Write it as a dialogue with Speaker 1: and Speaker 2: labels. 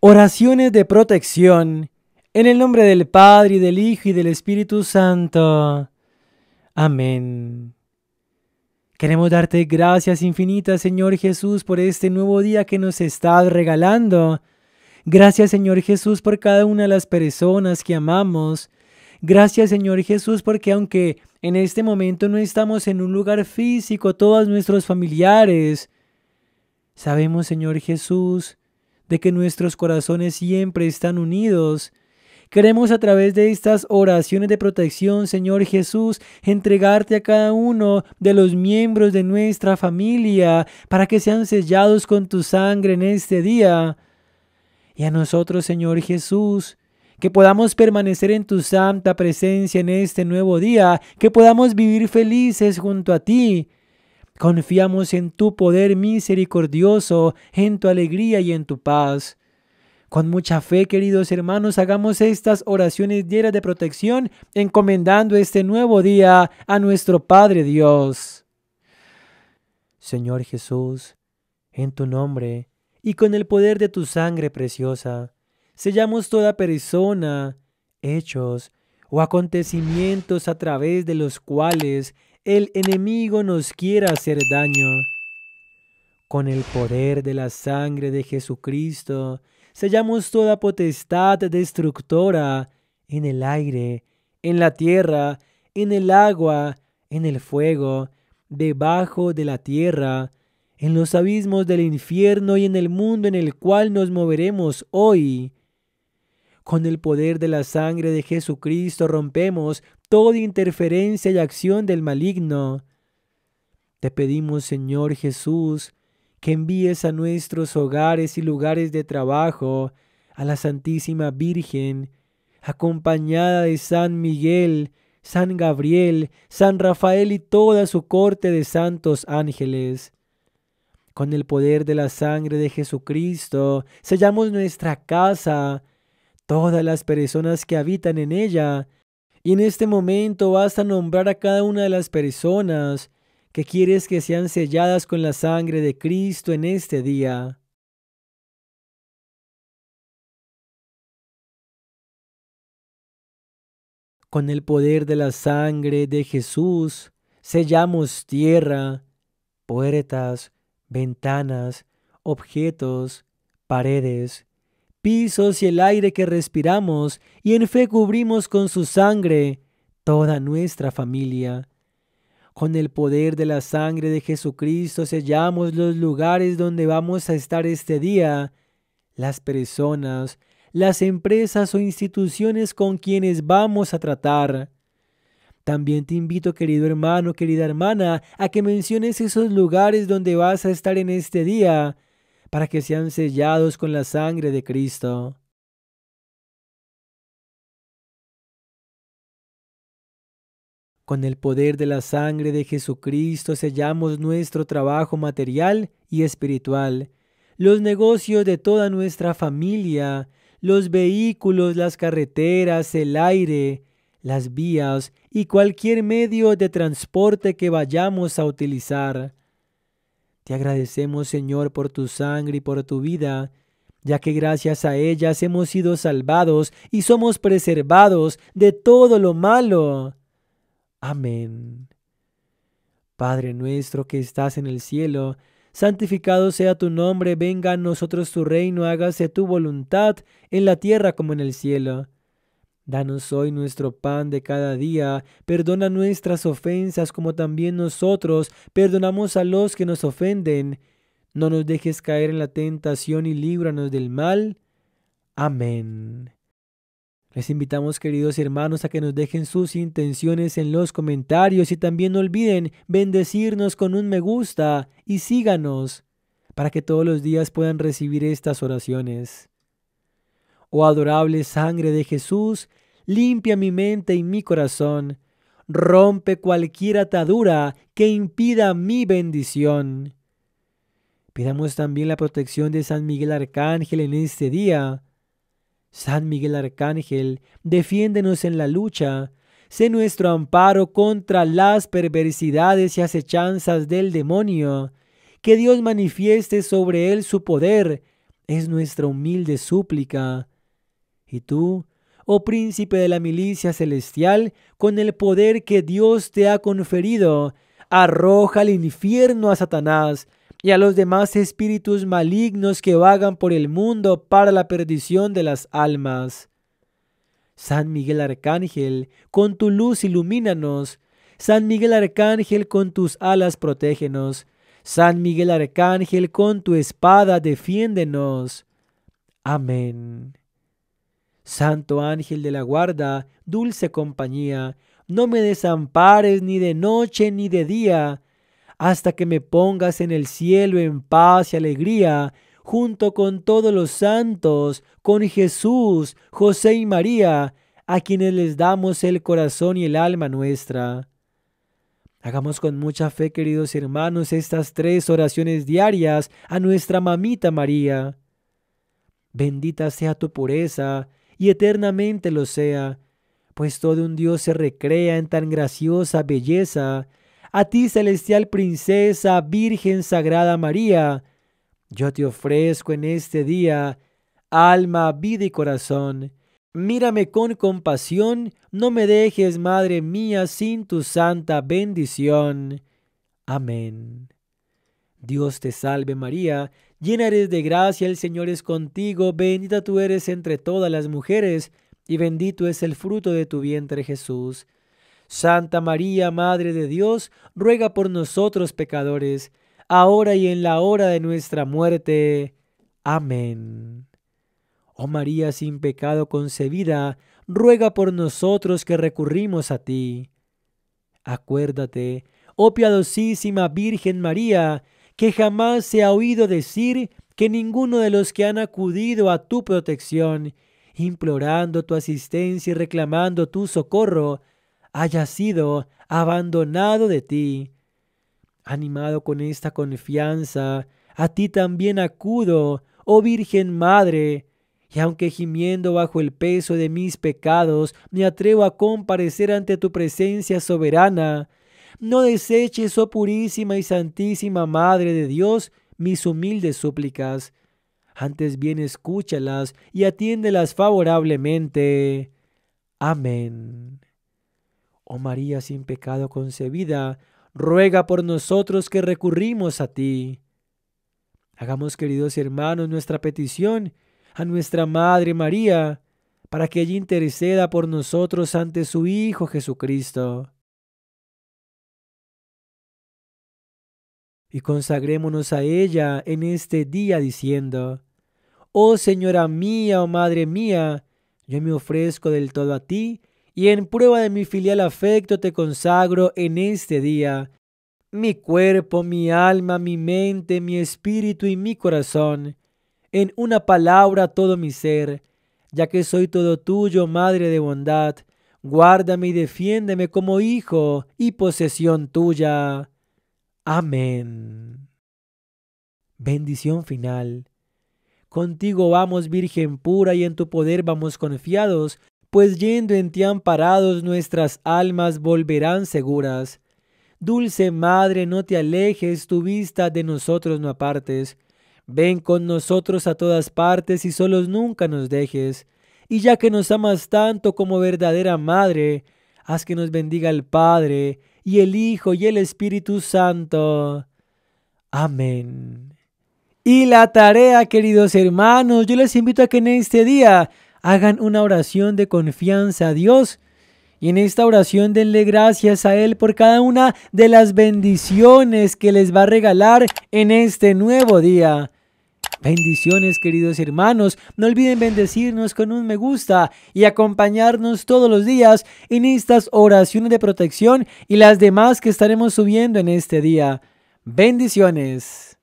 Speaker 1: Oraciones de protección. En el nombre del Padre y del Hijo y del Espíritu Santo. Amén. Queremos darte gracias infinitas, Señor Jesús, por este nuevo día que nos estás regalando. Gracias, Señor Jesús, por cada una de las personas que amamos. Gracias, Señor Jesús, porque aunque en este momento no estamos en un lugar físico, todos nuestros familiares, sabemos, Señor Jesús, de que nuestros corazones siempre están unidos. Queremos a través de estas oraciones de protección, Señor Jesús, entregarte a cada uno de los miembros de nuestra familia para que sean sellados con tu sangre en este día. Y a nosotros, Señor Jesús, que podamos permanecer en tu santa presencia en este nuevo día, que podamos vivir felices junto a ti, Confiamos en tu poder misericordioso, en tu alegría y en tu paz. Con mucha fe, queridos hermanos, hagamos estas oraciones llenas de protección, encomendando este nuevo día a nuestro Padre Dios. Señor Jesús, en tu nombre y con el poder de tu sangre preciosa, sellamos toda persona, hechos o acontecimientos a través de los cuales el enemigo nos quiera hacer daño. Con el poder de la sangre de Jesucristo, sellamos toda potestad destructora en el aire, en la tierra, en el agua, en el fuego, debajo de la tierra, en los abismos del infierno y en el mundo en el cual nos moveremos hoy. Con el poder de la sangre de Jesucristo rompemos toda interferencia y acción del maligno. Te pedimos, Señor Jesús, que envíes a nuestros hogares y lugares de trabajo a la Santísima Virgen, acompañada de San Miguel, San Gabriel, San Rafael y toda su corte de santos ángeles. Con el poder de la sangre de Jesucristo, sellamos nuestra casa, todas las personas que habitan en ella. Y en este momento basta nombrar a cada una de las personas que quieres que sean selladas con la sangre de Cristo en este día. Con el poder de la sangre de Jesús, sellamos tierra, puertas, ventanas, objetos, paredes, pisos y el aire que respiramos, y en fe cubrimos con su sangre toda nuestra familia. Con el poder de la sangre de Jesucristo sellamos los lugares donde vamos a estar este día, las personas, las empresas o instituciones con quienes vamos a tratar. También te invito, querido hermano, querida hermana, a que menciones esos lugares donde vas a estar en este día para que sean sellados con la sangre de Cristo. Con el poder de la sangre de Jesucristo sellamos nuestro trabajo material y espiritual, los negocios de toda nuestra familia, los vehículos, las carreteras, el aire, las vías y cualquier medio de transporte que vayamos a utilizar. Te agradecemos, Señor, por tu sangre y por tu vida, ya que gracias a ellas hemos sido salvados y somos preservados de todo lo malo. Amén. Padre nuestro que estás en el cielo, santificado sea tu nombre, venga a nosotros tu reino, hágase tu voluntad en la tierra como en el cielo. Danos hoy nuestro pan de cada día, perdona nuestras ofensas como también nosotros perdonamos a los que nos ofenden. No nos dejes caer en la tentación y líbranos del mal. Amén. Les invitamos, queridos hermanos, a que nos dejen sus intenciones en los comentarios y también no olviden bendecirnos con un me gusta y síganos para que todos los días puedan recibir estas oraciones. Oh adorable sangre de Jesús, limpia mi mente y mi corazón, rompe cualquier atadura que impida mi bendición. Pidamos también la protección de San Miguel Arcángel en este día. San Miguel Arcángel, defiéndenos en la lucha, sé nuestro amparo contra las perversidades y acechanzas del demonio, que Dios manifieste sobre él su poder, es nuestra humilde súplica. Y tú, oh príncipe de la milicia celestial, con el poder que Dios te ha conferido, arroja al infierno a Satanás y a los demás espíritus malignos que vagan por el mundo para la perdición de las almas. San Miguel Arcángel, con tu luz ilumínanos. San Miguel Arcángel, con tus alas protégenos. San Miguel Arcángel, con tu espada defiéndenos. Amén. Santo ángel de la guarda, dulce compañía, no me desampares ni de noche ni de día, hasta que me pongas en el cielo en paz y alegría, junto con todos los santos, con Jesús, José y María, a quienes les damos el corazón y el alma nuestra. Hagamos con mucha fe, queridos hermanos, estas tres oraciones diarias a nuestra mamita María. Bendita sea tu pureza, y eternamente lo sea, pues todo un Dios se recrea en tan graciosa belleza. A ti, celestial princesa, Virgen Sagrada María, yo te ofrezco en este día alma, vida y corazón. Mírame con compasión, no me dejes, Madre mía, sin tu santa bendición. Amén. Dios te salve María, llena eres de gracia, el Señor es contigo, bendita tú eres entre todas las mujeres, y bendito es el fruto de tu vientre Jesús. Santa María, Madre de Dios, ruega por nosotros pecadores, ahora y en la hora de nuestra muerte. Amén. Oh María sin pecado concebida, ruega por nosotros que recurrimos a ti. Acuérdate, oh piadosísima Virgen María, que jamás se ha oído decir que ninguno de los que han acudido a tu protección, implorando tu asistencia y reclamando tu socorro, haya sido abandonado de ti. Animado con esta confianza, a ti también acudo, oh Virgen Madre, y aunque gimiendo bajo el peso de mis pecados, me atrevo a comparecer ante tu presencia soberana, no deseches, oh purísima y santísima Madre de Dios, mis humildes súplicas. Antes bien escúchalas y atiéndelas favorablemente. Amén. Oh María sin pecado concebida, ruega por nosotros que recurrimos a ti. Hagamos, queridos hermanos, nuestra petición a nuestra Madre María, para que ella interceda por nosotros ante su Hijo Jesucristo. y consagrémonos a ella en este día diciendo, Oh Señora mía, oh Madre mía, yo me ofrezco del todo a ti, y en prueba de mi filial afecto te consagro en este día mi cuerpo, mi alma, mi mente, mi espíritu y mi corazón, en una palabra todo mi ser, ya que soy todo tuyo, Madre de bondad, guárdame y defiéndeme como hijo y posesión tuya. Amén. Bendición final. Contigo vamos, Virgen pura, y en tu poder vamos confiados, pues yendo en ti amparados nuestras almas volverán seguras. Dulce Madre, no te alejes, tu vista de nosotros no apartes. Ven con nosotros a todas partes y solos nunca nos dejes. Y ya que nos amas tanto como verdadera Madre, haz que nos bendiga el Padre, y el Hijo y el Espíritu Santo. Amén. Y la tarea, queridos hermanos, yo les invito a que en este día hagan una oración de confianza a Dios. Y en esta oración denle gracias a Él por cada una de las bendiciones que les va a regalar en este nuevo día. Bendiciones queridos hermanos, no olviden bendecirnos con un me gusta y acompañarnos todos los días en estas oraciones de protección y las demás que estaremos subiendo en este día. Bendiciones.